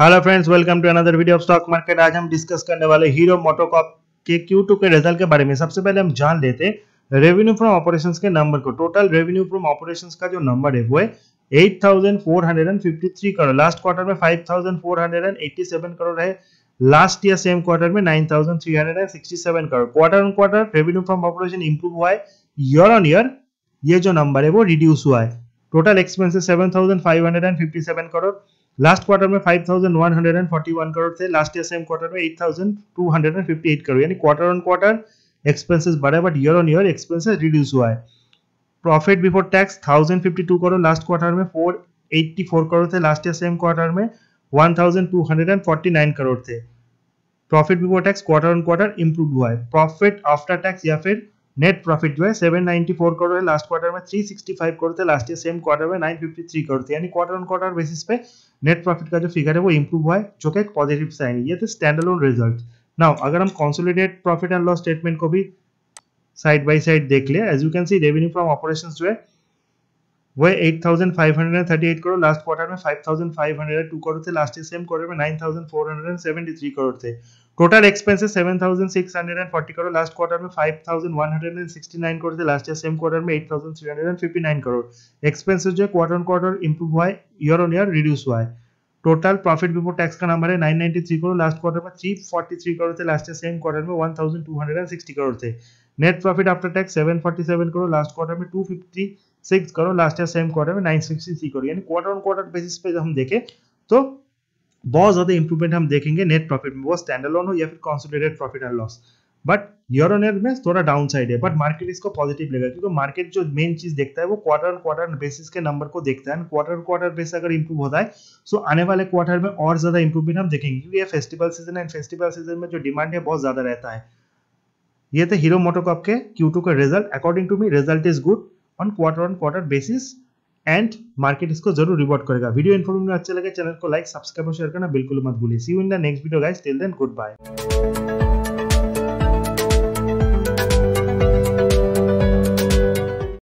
hello friends welcome to another video of stock market आज हम discuss करने वाले हीरो मोटोकॉप के Q2 के रिजल्ट के बारे में सबसे पहले हम जान लेते रेवेन्यू फ्रॉम ऑपरेशंस के नंबर को टोटल रेवेन्यू फ्रॉम ऑपरेशंस का जो नंबर है वो है 8,453 करोड़ लास्ट क्वार्टर में 5,487 करोड़ है लास्ट ईयर सेम क्वार्टर में 9,367 crore quarter on quarter revenue from operation improve हुआ है ईयर ऑन ईयर ये जो नंबर है वो रिड्यूस हुआ है total expenses 7,557 crore last quarter में 5,141 करोड़ थे लास्ट ईयर सेम क्वार्टर में 8,258 करोड़ यानी क्वार्टर ऑन क्वार्टर एक्सपेंसेस बढ़े but year on year expenses reduce हुआ है profit before tax 1052 crore last quarter में 484 करोड़ थे लास्ट ईयर सेम क्वार्टर में 1249 करोड़ थे profit before tax quarter on quarter improve हुआ है प्रॉफिट आफ्टर टैक्स या फिर नेट प्रॉफिट जो है 794 करोड़ है लास्ट क्वार्टर में 365 करोड़ थे लास्ट ईयर सेम क्वार्टर में 953 करोड़ थे यानी क्वार्टर ऑन क्वार्टर बेसिस पे नेट प्रॉफिट का जो फिगर है वो इंप्रूव हुआ है जो कि एक पॉजिटिव साइन ये थे स्टैंड अलोन रिजल्ट नाउ अगर हम consolidate profit and loss statement को भी साइड बाई साइड देख ले as you can see revenue from operation जो है वह 8,538 करोड़ लास्ट क्वार्टर में 5,502 करोड़ थे लास्ट सेम क्वार्टर में 9,473 करोड़ थे total expenses 7,640 crore last quarter में 5,169 करोड़ थे लास्ट सेम क्वार्टर में 8,359 करोड़ एक्सपेंसेस जो क्वार्टर ऑन क्वार्टर इंप्रूव हुआ है ईयर ऑन ईयर रिड्यूस हुआ है टोटल प्रॉफिट बिफोर टैक्स का नंबर है 993 करोड़ लास्ट क्वार्टर में चीप 43 करोड़ थे लास्ट सेम क्वार्टर में 1260 करोड़ थे net profit after tax 747 crore last quarter में 256 crore last year same quarter में 963 करोड़ यानी क्वार्टर ऑन क्वार्टर बेसिस पे हम देखें तो बहुत ज़्यादा इंप्रूवमेंट हम देखेंगे नेट प्रॉफिट में वो स्टैंड हो या फिर consolidated profit and loss but year on year में थोड़ा डाउन साइड है बट मार्केट इसको पॉजिटिव लेगा क्योंकि मार्केट जो मेन चीज देखता है वो क्वार्टर क्वार्टर बेसिस के नंबर को देखता है क्वार्टर क्वार्टर बेस अगर इंप्रूव होता है सो आने वाले क्वार्टर में और ज्यादा इंप्रूवमेंट हम देखेंगे क्योंकि ये फेस्टिवल सीजन है फेस्टिवल सीजन में जो डिमांड है बहुत ज्यादा रहता है ये थे हीरो मोटोकॉप के क्यू टू का result according to me result is good on quarter on quarter basis and market इसको जरूर रिवॉर्ड करेगा वीडियो इन्फॉर्मेटिव अच्छा लगे चैनल को लाइक सब्सक्राइब और शेयर करना बिल्कुल मत भूलिए see you in the next video guys till then good bye